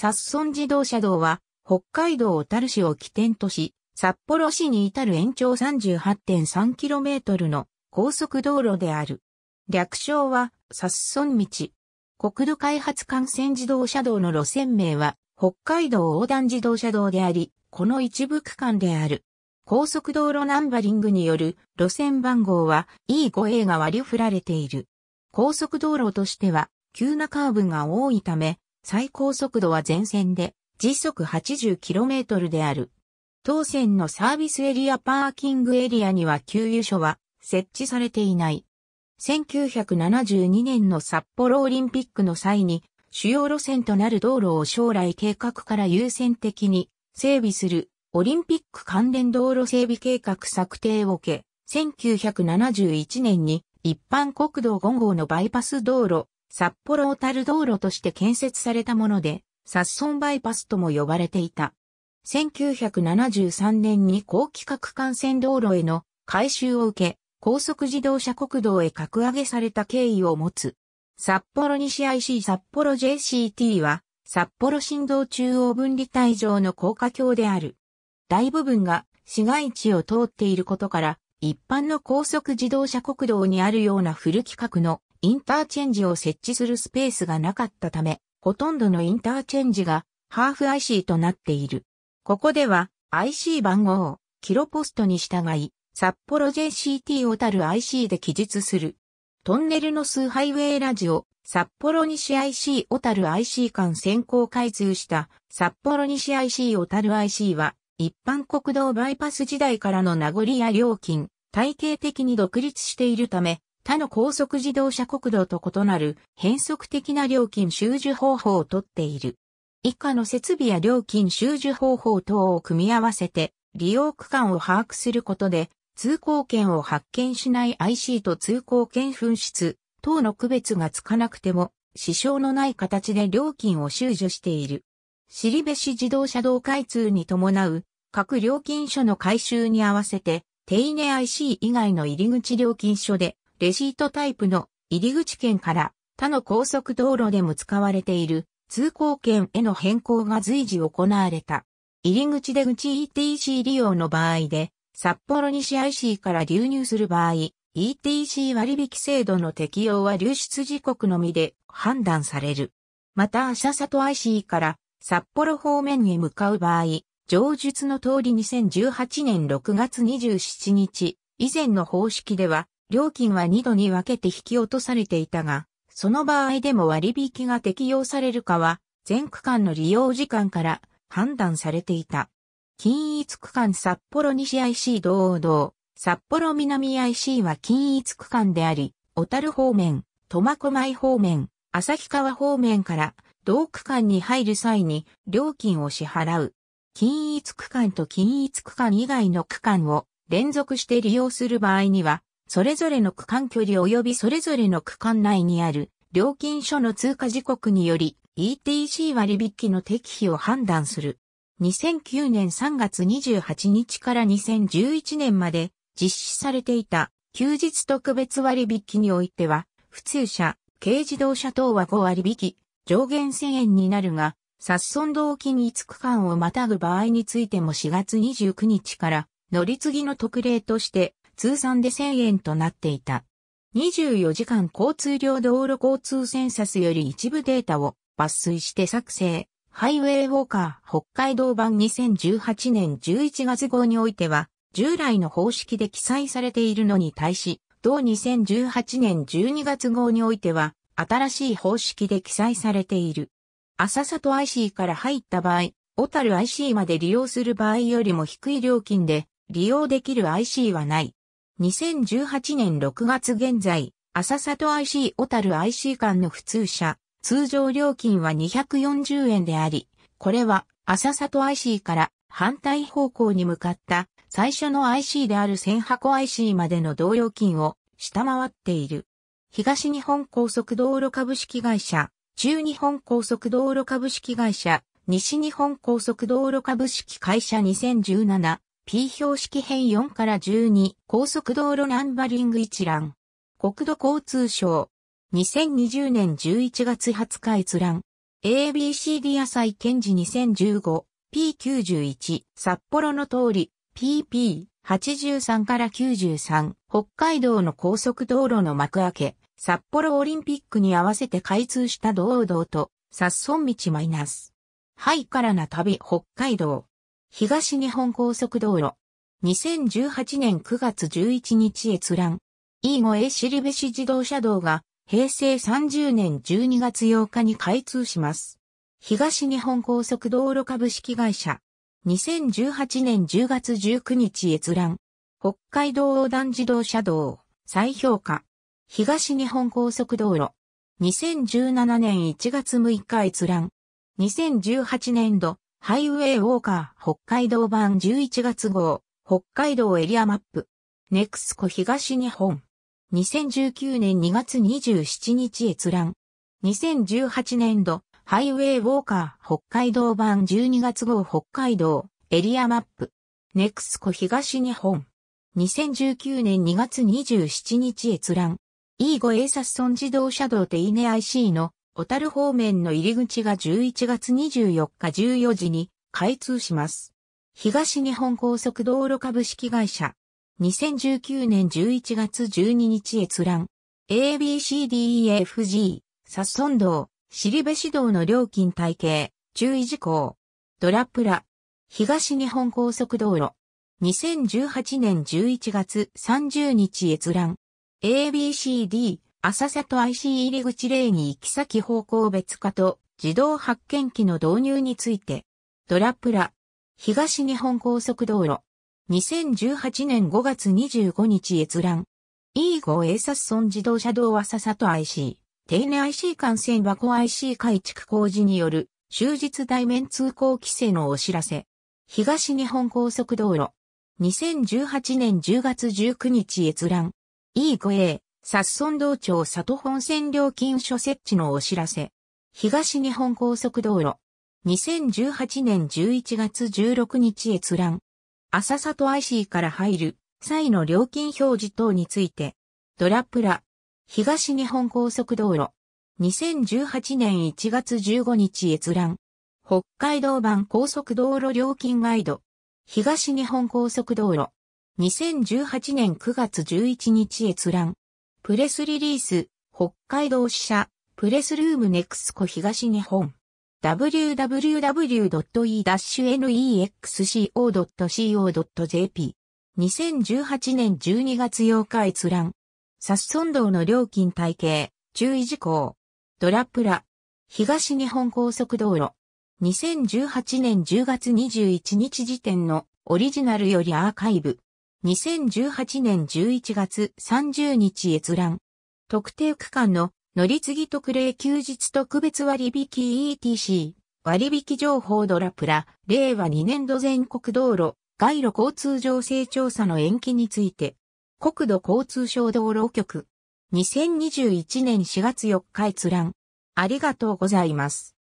札村自動車道は、北海道小樽市を起点とし、札幌市に至る延長 38.3km の高速道路である。略称は、札村道。国土開発幹線自動車道の路線名は、北海道横断自動車道であり、この一部区間である。高速道路ナンバリングによる路線番号は E5A が割り振られている。高速道路としては、急なカーブが多いため、最高速度は全線で時速 80km である。当線のサービスエリアパーキングエリアには給油所は設置されていない。1972年の札幌オリンピックの際に主要路線となる道路を将来計画から優先的に整備するオリンピック関連道路整備計画策定を受け、1971年に一般国道5号のバイパス道路札幌小樽道路として建設されたもので、札村バイパスとも呼ばれていた。1973年に高規格幹線道路への改修を受け、高速自動車国道へ格上げされた経緯を持つ。札幌西 IC 札幌 JCT は、札幌振動中央分離帯上の高架橋である。大部分が市街地を通っていることから、一般の高速自動車国道にあるようなフル規格のインターチェンジを設置するスペースがなかったため、ほとんどのインターチェンジがハーフ IC となっている。ここでは IC 番号をキロポストに従い、札幌 JCT たる IC で記述する。トンネルの数ハイウェイラジオ、札幌西 IC たる IC 間先行開通した札幌西 IC たる IC は一般国道バイパス時代からの名残や料金、体系的に独立しているため、他の高速自動車国道と異なる変則的な料金収受方法をとっている。以下の設備や料金収受方法等を組み合わせて利用区間を把握することで通行券を発見しない IC と通行券紛失等の区別がつかなくても支障のない形で料金を収受している。尻べし自動車道開通に伴う各料金所の改修に合わせて手稲 IC 以外の入り口料金所でレシートタイプの入り口券から他の高速道路でも使われている通行券への変更が随時行われた。入り口出口 ETC 利用の場合で、札幌西 IC から流入する場合、ETC 割引制度の適用は流出時刻のみで判断される。また、浅里 IC から札幌方面に向かう場合、上述の通り2018年6月27日以前の方式では料金は2度に分けて引き落とされていたが、その場合でも割引が適用されるかは、全区間の利用時間から判断されていた。均一区間札幌西 IC 道道、札幌南 IC は均一区間であり、小樽方面、苫小牧方面、旭川方面から同区間に入る際に料金を支払う。均一区間と均一区間以外の区間を連続して利用する場合には、それぞれの区間距離及びそれぞれの区間内にある料金所の通過時刻により ETC 割引の適否を判断する。2009年3月28日から2011年まで実施されていた休日特別割引においては、普通車、軽自動車等は5割引、上限1000円になるが、殺損動機に5区間をまたぐ場合についても4月29日から乗り継ぎの特例として通算で1000円となっていた。24時間交通量道路交通センサスより一部データを抜粋して作成。ハイウェイウォーカー北海道版2018年11月号においては、従来の方式で記載されているのに対し、同2018年12月号においては、新しい方式で記載されている。浅里 IC から入った場合、小樽 IC まで利用する場合よりも低い料金で利用できる IC はない。2018年6月現在、浅里 IC 小樽 IC 間の普通車、通常料金は240円であり、これは浅里 IC から反対方向に向かった最初の IC である千箱 IC までの同料金を下回っている。東日本高速道路株式会社、中日本高速道路株式会社、西日本高速道路株式会社2017 P 標識編4から12高速道路ナンバリング一覧。国土交通省。2020年11月20日閲覧。ABCD 野菜検事 2015P91 札幌の通り PP83 から93北海道の高速道路の幕開け札幌オリンピックに合わせて開通した道道と、殺損道マイナス。ハイカラな旅北海道。東日本高速道路。2018年9月11日閲覧。E 後 A しりべし自動車道が平成30年12月8日に開通します。東日本高速道路株式会社。2018年10月19日閲覧。北海道横断自動車道再評価。東日本高速道路。2017年1月6日閲覧。2018年度ハイウェイウォーカー北海道版11月号北海道エリアマップネクスコ東日本2019年2月27日閲覧2018年度ハイウェイウォーカー北海道版12月号北海道エリアマップネクスコ東日本2019年2月27日閲覧 E5 エーサスソン自動車道テイネ IC の小樽方面の入り口が11月24日14時に開通します。東日本高速道路株式会社。2019年11月12日閲覧。ABCDEFG、サッソン道、尻部市道の料金体系、注意事項。ドラプラ。東日本高速道路。2018年11月30日閲覧。ABCD、浅瀬と IC 入り口例に行き先方向別化と自動発見機の導入について、ドラプラ、東日本高速道路、2018年5月25日閲覧、E5 a ササスン自動車道浅瀬と IC、定年 IC 幹線箱 IC 改築工事による終日対面通行規制のお知らせ。東日本高速道路。2018年10月19日閲覧。E5A。薩村道庁里本線料金所設置のお知らせ。東日本高速道路。2018年11月16日閲覧。浅里 IC から入る際の料金表示等について。ドラプラ。東日本高速道路。2018年1月15日閲覧。北海道版高速道路料金ガイド。東日本高速道路。2018年9月11日閲覧。プレスリリース、北海道支社、プレスルームネクスコ東日本。www.e-nexco.co.jp。2018年12月8日閲覧。札村道の料金体系、注意事項。ドラプラ。東日本高速道路。2018年10月21日時点のオリジナルよりアーカイブ。2018年11月30日閲覧。特定区間の乗り継ぎ特例休日特別割引 ETC 割引情報ドラプラ令和2年度全国道路街路交通情勢調査の延期について国土交通省道路局2021年4月4日閲覧ありがとうございます。